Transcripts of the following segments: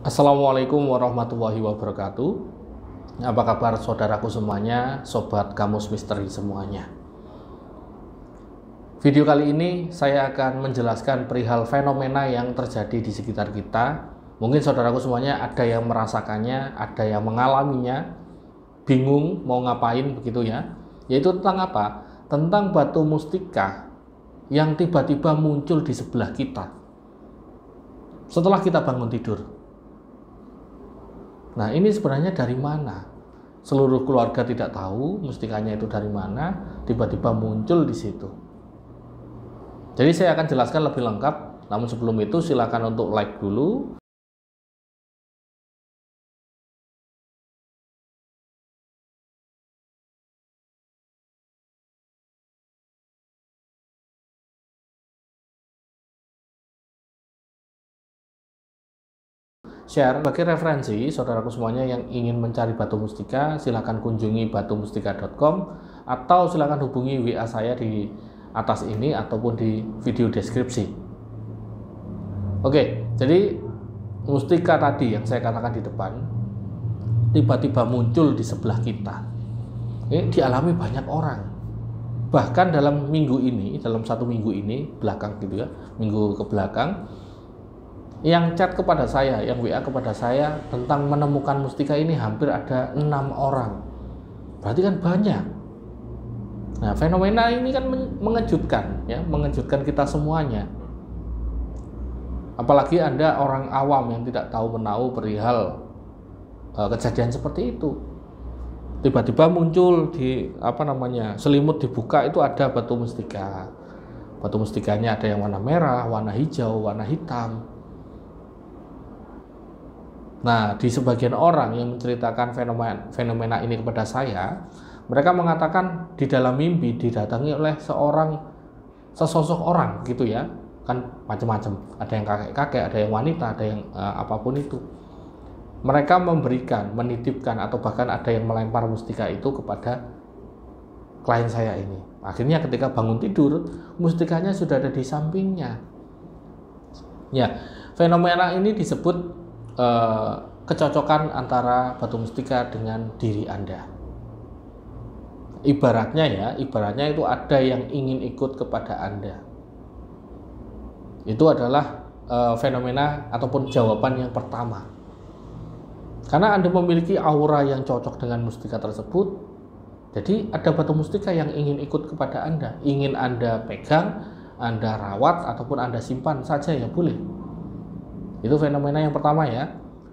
Assalamualaikum warahmatullahi wabarakatuh. Apa kabar saudaraku semuanya, sobat kamus misteri semuanya? Video kali ini saya akan menjelaskan perihal fenomena yang terjadi di sekitar kita. Mungkin saudaraku semuanya ada yang merasakannya, ada yang mengalaminya, bingung mau ngapain begitu ya. Yaitu tentang apa? Tentang batu mustika yang tiba-tiba muncul di sebelah kita. Setelah kita bangun tidur, Nah ini sebenarnya dari mana? Seluruh keluarga tidak tahu mustikanya itu dari mana, tiba-tiba muncul di situ. Jadi saya akan jelaskan lebih lengkap, namun sebelum itu silakan untuk like dulu, share bagi referensi saudaraku semuanya yang ingin mencari batu mustika silahkan kunjungi batumustika.com atau silahkan hubungi WA saya di atas ini ataupun di video deskripsi oke jadi mustika tadi yang saya katakan di depan tiba-tiba muncul di sebelah kita ini dialami banyak orang bahkan dalam minggu ini dalam satu minggu ini belakang gitu ya minggu ke belakang yang chat kepada saya, yang WA kepada saya tentang menemukan mustika ini hampir ada enam orang. Berarti kan banyak. Nah, fenomena ini kan mengejutkan, ya, mengejutkan kita semuanya. Apalagi Anda orang awam yang tidak tahu menahu perihal uh, kejadian seperti itu. Tiba-tiba muncul di apa namanya selimut dibuka itu ada batu mustika. Batu mustikanya ada yang warna merah, warna hijau, warna hitam Nah, di sebagian orang yang menceritakan fenomena, ini kepada saya, mereka mengatakan di dalam mimpi didatangi oleh seorang sesosok orang gitu ya, kan macam-macam. Ada yang kakek-kakek, ada yang wanita, ada yang uh, apapun itu. Mereka memberikan, menitipkan atau bahkan ada yang melempar mustika itu kepada klien saya ini. Akhirnya ketika bangun tidur, mustikanya sudah ada di sampingnya. Ya, fenomena ini disebut Eh, kecocokan antara batu mustika dengan diri Anda. Ibaratnya ya, ibaratnya itu ada yang ingin ikut kepada Anda. Itu adalah uh, fenomena ataupun jawaban yang pertama. Karena Anda memiliki aura yang cocok dengan mustika tersebut, jadi ada batu mustika yang ingin ikut kepada Anda, ingin Anda pegang, Anda rawat ataupun Anda simpan saja ya boleh. Itu fenomena yang pertama ya.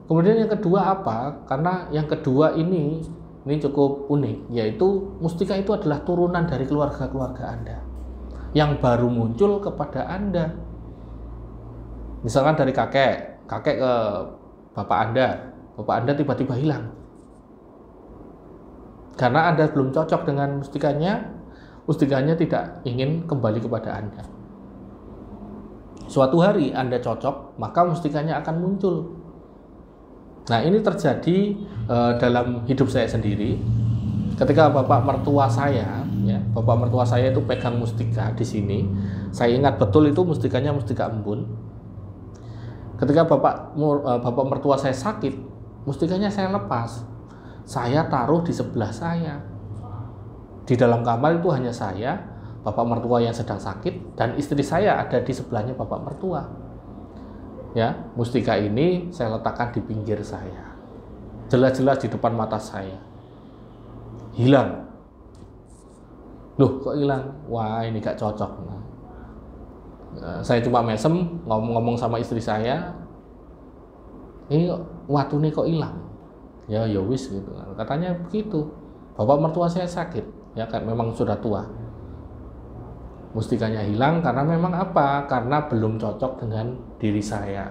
Kemudian yang kedua apa? Karena yang kedua ini ini cukup unik, yaitu mustika itu adalah turunan dari keluarga-keluarga Anda yang baru muncul kepada Anda. Misalkan dari kakek, kakek ke bapak Anda, bapak Anda tiba-tiba hilang. Karena Anda belum cocok dengan mustikanya, mustikanya tidak ingin kembali kepada Anda suatu hari Anda cocok, maka mustikanya akan muncul. Nah, ini terjadi uh, dalam hidup saya sendiri. Ketika bapak mertua saya, ya, bapak mertua saya itu pegang mustika di sini. Saya ingat betul itu mustikanya mustika embun. Ketika bapak uh, bapak mertua saya sakit, mustikanya saya lepas. Saya taruh di sebelah saya. Di dalam kamar itu hanya saya, bapak mertua yang sedang sakit dan istri saya ada di sebelahnya bapak mertua. Ya, mustika ini saya letakkan di pinggir saya. Jelas-jelas di depan mata saya. Hilang. Loh, kok hilang? Wah, ini gak cocok. Nah, saya cuma mesem ngomong-ngomong sama istri saya. Ini watu ini kok hilang. Ya, yowis ya gitu. Katanya begitu. Bapak mertua saya sakit, ya kan memang sudah tua mustikanya hilang karena memang apa? Karena belum cocok dengan diri saya.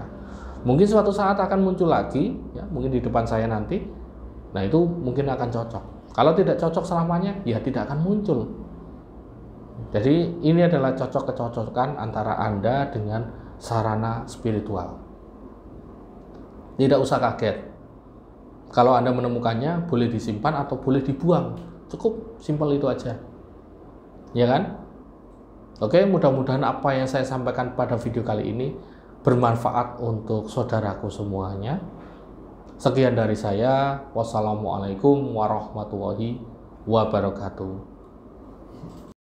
Mungkin suatu saat akan muncul lagi, ya, mungkin di depan saya nanti. Nah, itu mungkin akan cocok. Kalau tidak cocok selamanya, ya tidak akan muncul. Jadi, ini adalah cocok kecocokan antara Anda dengan sarana spiritual. Tidak usah kaget. Kalau Anda menemukannya, boleh disimpan atau boleh dibuang. Cukup simpel itu aja. Ya kan? Oke, mudah-mudahan apa yang saya sampaikan pada video kali ini bermanfaat untuk saudaraku semuanya. Sekian dari saya. Wassalamualaikum warahmatullahi wabarakatuh.